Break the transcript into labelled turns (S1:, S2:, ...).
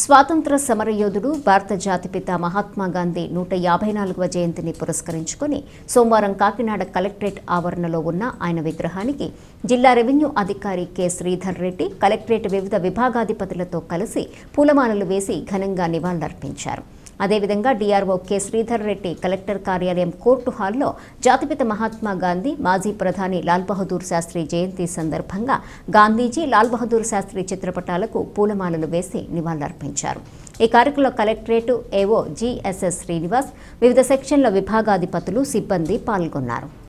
S1: స్వాతంత్ర సమరయోధుడు భారత జాతిపిత మహాత్మాగాంధీ నూట యాభై నాలుగవ జయంతిని పురస్కరించుకుని సోమవారం కాకినాడ కలెక్టరేట్ ఆవరణలో ఉన్న ఆయన విగ్రహానికి జిల్లా రెవెన్యూ అధికారి కె శ్రీధర్ రెడ్డి కలెక్టరేట్ వివిధ విభాగాధిపతులతో కలిసి పూలమాలలు వేసి ఘనంగా నివాళులర్పించారు అదేవిధంగా DRO K Sridhar Reddy collector కార్యాలయం కోర్టు హాల్లో జాతిపిత మహాత్మా గాంధీ మాజీ ప్రధాని లాల్ బహదూర్ శాస్త్రి జయంతి సందర్భంగా గాంధీజీ లాల్ బహదూర్ శాస్త్రి చిత్రపటాలకు పూలమాలలు వేసి నివాళులర్పించారు ఈ కార్యక్రమంలో కలెక్టరేటు ఏవో జిఎస్ఎస్ శ్రీనివాస్ వివిధ సెక్షన్ల విభాగాధిపతులు సిబ్బంది పాల్గొన్నారు